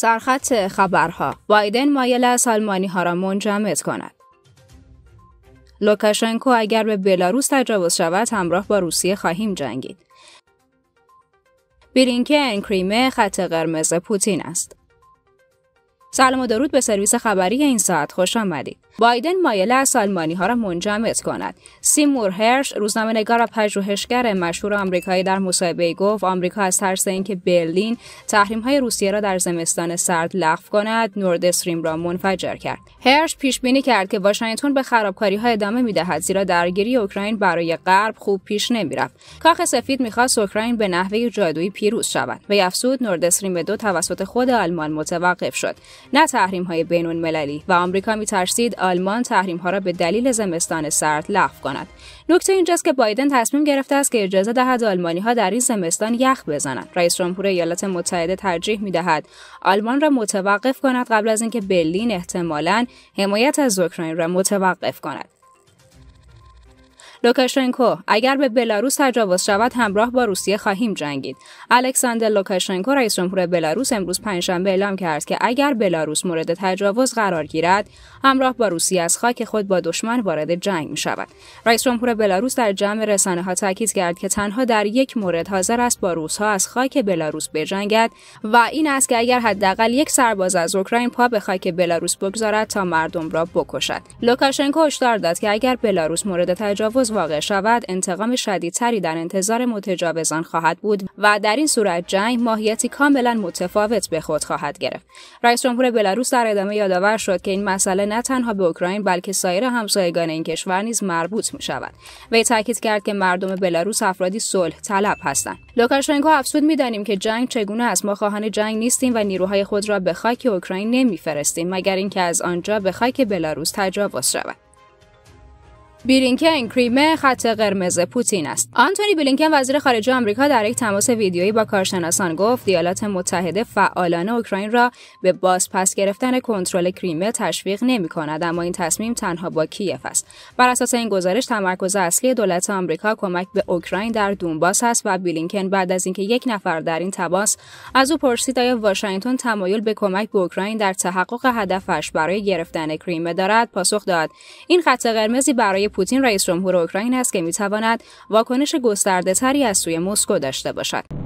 سرخط خبرها بایدن مایل است آلمانی ها را منجمد کند لوکاشنکو اگر به بلاروس تجاوز شود همراه با روسیه خواهیم جنگید. بیرینکن کریمه خط قرمز پوتین است. سلام و درود به سرویس خبری این ساعت خوش آمدید. بایدن مایله از سالمانی ها را منجمد کند. سیمور هرش روزنامه نگار و پژوهشگر مشهور آمریکایی در مصاحبه گفت آمریکا از ترس اینکه برلین تحریم های روسیه را در زمستان سرد لغو کند، نورد استریم را منفجر کرد. هرش پیش بینی کرد که واشنگتن به خرابکاری ها ادامه میدهد زیرا درگیری اوکراین برای غرب خوب پیش نمیرفت. کاخ سفید میخواست اوکراین به نحوه جادویی پیروز شود. و افسود نورد استریم دو توسط خود آلمان متوقف شد. نه تحریم های بینون المللی و آمریکا می ترسید آلمان تحریم ها را به دلیل زمستان سرد لغو کند نکته اینجاست که بایدن تصمیم گرفته است که اجازه دهد آلمانی ها در این زمستان یخ بزنند رئیس جمهور ایالات متحده ترجیح می دهد آلمان را متوقف کند قبل از اینکه برلین احتمالا حمایت از اوکراین را متوقف کند لوکاشنکو اگر به بلاروس تجاوز شود همراه با روسیه خواهیم جنگید الکساندر لوکاشنکو رئیس جمهور بلاروس امروز پنجشنبه اعلام کرد که اگر بلاروس مورد تجاوز قرار گیرد همراه با روسیه از خاک خود با دشمن وارد جنگ می شود رئیس جمهور بلاروس در جمع رسانه ها تاکید کرد که تنها در یک مورد حاضر است با روس ها از خاک بلاروس بجنگد و این است که اگر حداقل یک سرباز از اوکراین پا به خاک بلاروس بگذارد تا مردم را بکشد لوکاشنکو هشدار داد که اگر بلاروس مورد تجاوز واقع شود انتقام شدیدتری در انتظار متجاوزان خواهد بود و در این صورت جنگ ماهیتی کاملا متفاوت به خود خواهد گرفت رئیس جمهور بلاروس در ادامه یادآور شد که این مسئله نه تنها به اوکراین بلکه سایر همسایگان این کشور نیز مربوط می شود وی تاکید کرد که مردم بلاروس افرادی صلح طلب هستند لوکاشنکو افزود میدانیم که جنگ چگونه است ما خواهان جنگ نیستیم و نیروهای خود را به خاک اوکراین نمیفرستیم مگر اینکه از آنجا به خاک بلاروس تجاوز شود بلینکن کریمه خط قرمز پوتین است آنتونی بلینکن وزیر خارجه آمریکا در یک تماس ویدیویی با کارشناسان گفت ایالات متحده فعالانه اوکراین را به بازپس گرفتن کنترل کریمه تشویق نمی کند اما این تصمیم تنها با کیف است بر اساس این گزارش تمرکز اصلی دولت آمریکا کمک به اوکراین در دونباس است و بلینکن بعد از اینکه یک نفر در این تماس از او پرسید آیا واشنگتن تمایل به کمک به اوکراین در تحقق هدفش برای گرفتن کریمه دارد پاسخ داد این خط قرمزی برای پوتین رئیس جمهور اوکراین است که میتواند واکنش گسترده تری از سوی مسکو داشته باشد.